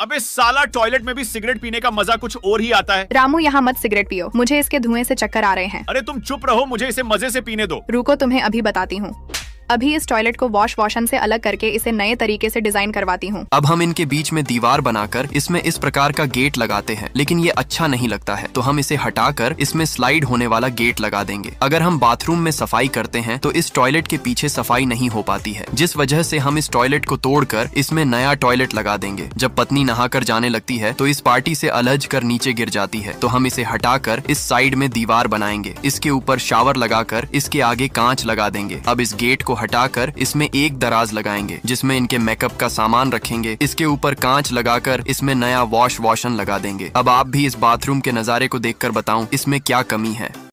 अबे साला टॉयलेट में भी सिगरेट पीने का मजा कुछ और ही आता है रामू यहाँ मत सिगरेट पियो मुझे इसके धुएं से चक्कर आ रहे हैं अरे तुम चुप रहो मुझे इसे मजे से पीने दो रुको तुम्हें अभी बताती हूँ अभी इस टॉयलेट को वॉश वॉशन से अलग करके इसे नए तरीके से डिजाइन करवाती हूँ अब हम इनके बीच में दीवार बनाकर इसमें इस प्रकार का गेट लगाते हैं लेकिन ये अच्छा नहीं लगता है तो हम इसे हटाकर इसमें स्लाइड होने वाला गेट लगा देंगे अगर हम बाथरूम में सफाई करते हैं तो इस टॉयलेट के पीछे सफाई नहीं हो पाती है जिस वजह से हम इस टॉयलेट को तोड़कर इसमें नया टॉयलेट लगा देंगे जब पत्नी नहाकर जाने लगती है तो इस पार्टी से अलज कर नीचे गिर जाती है तो हम इसे हटाकर इस साइड में दीवार बनाएंगे इसके ऊपर शावर लगाकर इसके आगे कांच लगा देंगे अब इस गेट को हटाकर इसमें एक दराज लगाएंगे जिसमे इनके मेकअप का सामान रखेंगे इसके ऊपर कांच लगाकर इसमें नया वॉश वॉशन लगा देंगे अब आप भी इस बाथरूम के नजारे को देखकर बताऊं इसमें क्या कमी है